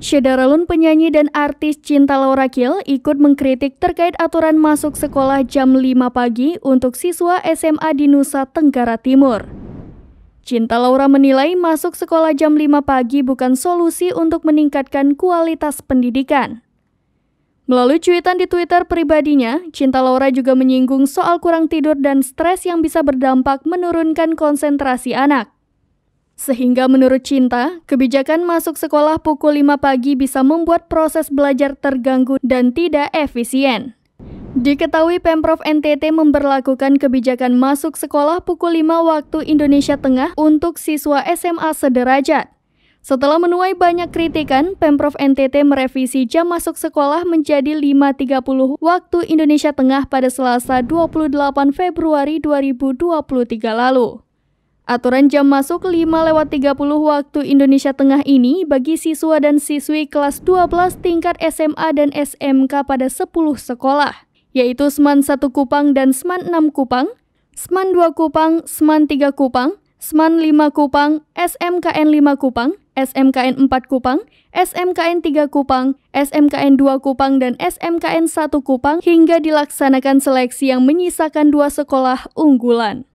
Syedaralun penyanyi dan artis Cinta Laura Kiel ikut mengkritik terkait aturan masuk sekolah jam 5 pagi untuk siswa SMA di Nusa Tenggara Timur. Cinta Laura menilai masuk sekolah jam 5 pagi bukan solusi untuk meningkatkan kualitas pendidikan. Melalui cuitan di Twitter pribadinya, Cinta Laura juga menyinggung soal kurang tidur dan stres yang bisa berdampak menurunkan konsentrasi anak. Sehingga menurut Cinta, kebijakan masuk sekolah pukul 5 pagi bisa membuat proses belajar terganggu dan tidak efisien. Diketahui Pemprov NTT memberlakukan kebijakan masuk sekolah pukul 5 waktu Indonesia Tengah untuk siswa SMA sederajat. Setelah menuai banyak kritikan, Pemprov NTT merevisi jam masuk sekolah menjadi 5.30 waktu Indonesia Tengah pada Selasa 28 Februari 2023 lalu. Aturan jam masuk 5 lewat 30 waktu Indonesia Tengah ini bagi siswa dan siswi kelas 12 tingkat SMA dan SMK pada 10 sekolah, yaitu SMAN 1 Kupang dan SMAN 6 Kupang, SMAN 2 Kupang, SMAN 3 Kupang, SMAN 5 Kupang, SMKN 5 Kupang, SMKN 4 Kupang, SMKN 3 Kupang, SMKN 2 Kupang, dan SMKN 1 Kupang hingga dilaksanakan seleksi yang menyisakan dua sekolah unggulan.